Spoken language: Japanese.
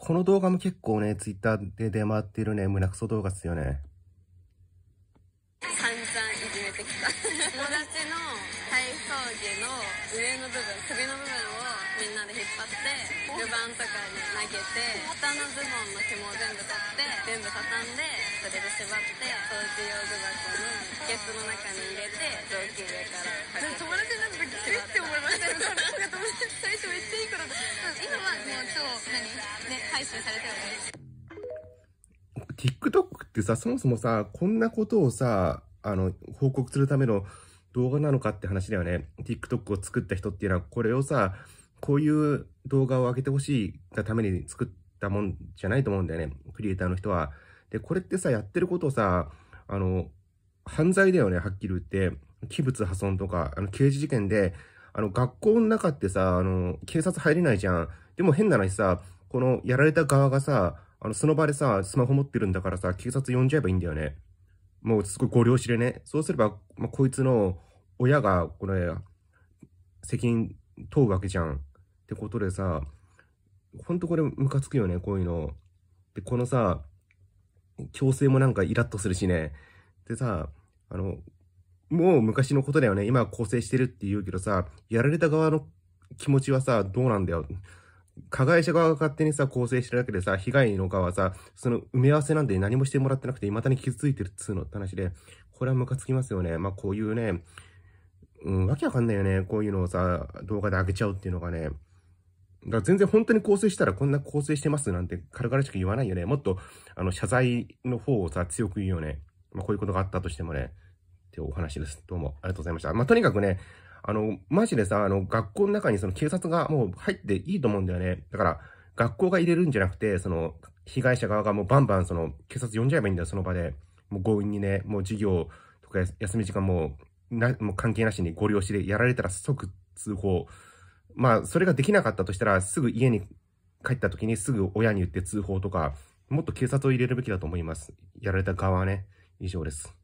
この動画も結構ね、ツイッターで出回っているね、胸クソ動画っすよね。散々いじめてきた。友達の体操着の上の部分、首の部分をみんなで引っ張って、序盤とかに投げて、下のズボンの紐を全部取って、全部畳んで、それで縛って、掃除用具箱のケツの中に入れて、雑巾上から配信されてる TikTok ってさ、そもそもさ、こんなことをさ、あの、報告するための動画なのかって話だよね。TikTok を作った人っていうのは、これをさ、こういう動画を上げてほしいがために作ったもんじゃないと思うんだよね。クリエイターの人は。で、これってさ、やってることをさ、あの、犯罪だよね、はっきり言って。器物破損とか、あの、刑事事件で、あの、学校の中ってさ、あの、警察入れないじゃん。でも変な話さ、このやられた側がさ、あの、その場でさ、スマホ持ってるんだからさ、警察呼んじゃえばいいんだよね。もうすごいご了承でね。そうすれば、まあ、こいつの親が、これ、責任問うわけじゃん。ってことでさ、ほんとこれムカつくよね、こういうの。で、このさ、強制もなんかイラッとするしね。でさ、あの、もう昔のことだよね。今は更生してるって言うけどさ、やられた側の気持ちはさ、どうなんだよ。加害者側が勝手にさ、構成してるだけでさ、被害の側はさ、その埋め合わせなんで何もしてもらってなくて、未だに傷ついてるっつうのって話で、これはムカつきますよね。まあ、こういうね、うん、わけわかんないよね。こういうのをさ、動画で上げちゃうっていうのがね。だから全然本当に構成したらこんな構成してますなんて軽々しく言わないよね。もっと、あの、謝罪の方をさ、強く言うよね。まあ、こういうことがあったとしてもね。っていうお話です。どうもありがとうございました。まあ、とにかくね、あの、マジでさ、あの、学校の中にその警察がもう入っていいと思うんだよね。だから、学校が入れるんじゃなくて、その、被害者側がもうバンバンその、警察呼んじゃえばいいんだよ、その場で。もう強引にね、もう授業とか休み時間も、な、もう関係なしにご利用しでやられたら即通報。まあ、それができなかったとしたら、すぐ家に帰った時にすぐ親に言って通報とか、もっと警察を入れるべきだと思います。やられた側はね、以上です。